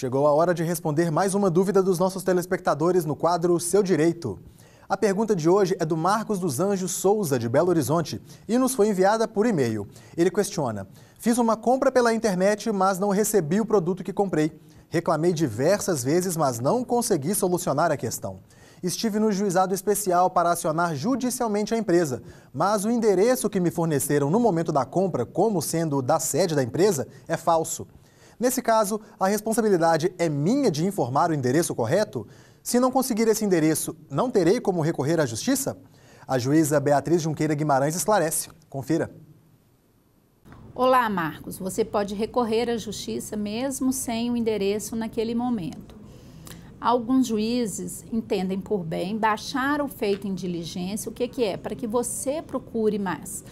Chegou a hora de responder mais uma dúvida dos nossos telespectadores no quadro Seu Direito. A pergunta de hoje é do Marcos dos Anjos Souza, de Belo Horizonte, e nos foi enviada por e-mail. Ele questiona: Fiz uma compra pela internet, mas não recebi o produto que comprei. Reclamei diversas vezes, mas não consegui solucionar a questão. Estive no juizado especial para acionar judicialmente a empresa, mas o endereço que me forneceram no momento da compra, como sendo da sede da empresa, é falso. Nesse caso, a responsabilidade é minha de informar o endereço correto? Se não conseguir esse endereço, não terei como recorrer à justiça? A juíza Beatriz Junqueira Guimarães esclarece. Confira. Olá, Marcos. Você pode recorrer à justiça mesmo sem o endereço naquele momento. Alguns juízes entendem por bem baixar o feito em diligência. O que, é? Para que você procure mais.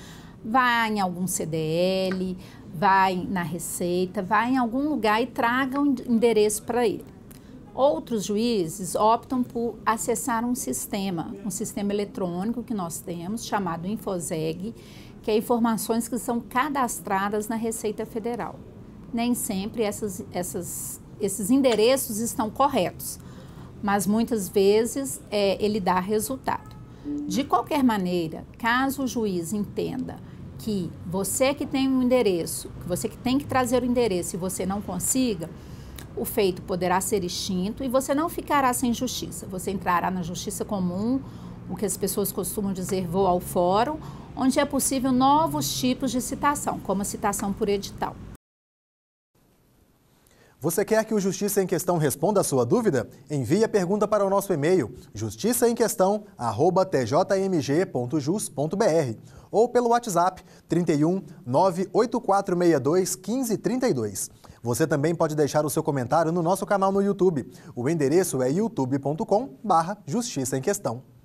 Vá em algum CDL, vá na Receita, vá em algum lugar e traga o um endereço para ele. Outros juízes optam por acessar um sistema, um sistema eletrônico que nós temos, chamado Infoseg, que é informações que são cadastradas na Receita Federal. Nem sempre essas, essas, esses endereços estão corretos, mas muitas vezes é, ele dá resultado. De qualquer maneira, caso o juiz entenda que você que tem um endereço, que você que tem que trazer o endereço e você não consiga, o feito poderá ser extinto e você não ficará sem justiça. Você entrará na justiça comum, o que as pessoas costumam dizer vou ao fórum, onde é possível novos tipos de citação, como a citação por edital. Você quer que o Justiça em Questão responda a sua dúvida? Envie a pergunta para o nosso e-mail justiçaemquestão@tjmg.jus.br ou pelo WhatsApp 31 98462 1532. Você também pode deixar o seu comentário no nosso canal no YouTube. O endereço é youtube.com/justiça em questão.